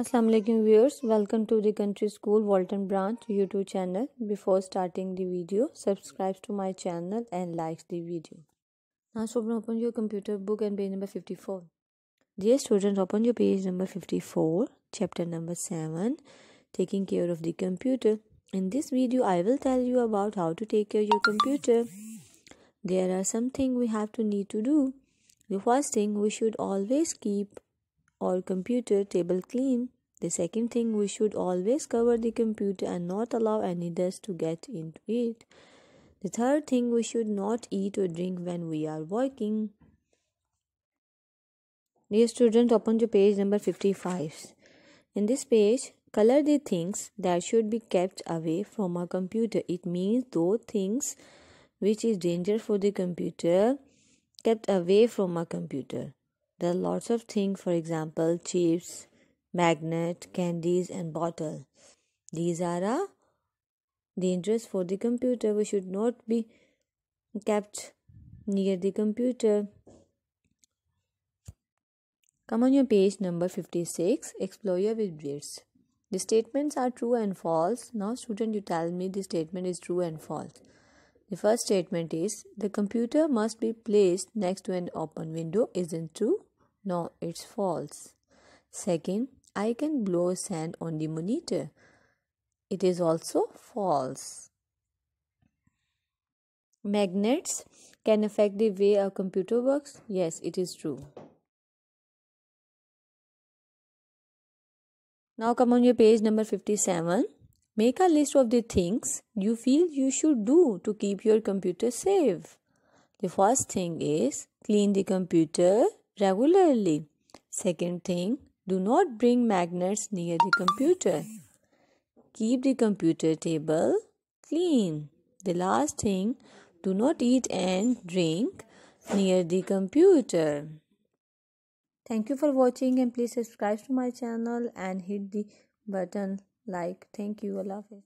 Assalamualaikum viewers welcome to the country school Walton branch YouTube channel before starting the video subscribe to my channel and like the video now student open your computer book and page number 54 dear students open your page number 54 chapter number 7 taking care of the computer in this video I will tell you about how to take care of your computer there are some things we have to need to do the first thing we should always keep or computer table clean. The second thing we should always cover the computer and not allow any dust to get into it. The third thing we should not eat or drink when we are working. Dear student, open to page number 55. In this page, color the things that should be kept away from a computer. It means those things which is danger for the computer kept away from a computer. There are lots of things, for example, chips, magnet, candies, and bottle. These are uh, dangerous for the computer. We should not be kept near the computer. Come on your page number 56, explore your widgets. The statements are true and false. Now, student, you tell me the statement is true and false. The first statement is the computer must be placed next to an open window. Isn't true? No, it's false. Second, I can blow sand on the monitor. It is also false. Magnets can affect the way a computer works. Yes, it is true. Now come on your page number 57. Make a list of the things you feel you should do to keep your computer safe. The first thing is clean the computer regularly. Second thing, do not bring magnets near the computer. Keep the computer table clean. The last thing, do not eat and drink near the computer. Thank you for watching and please subscribe to my channel and hit the button like. Thank you. Allah. love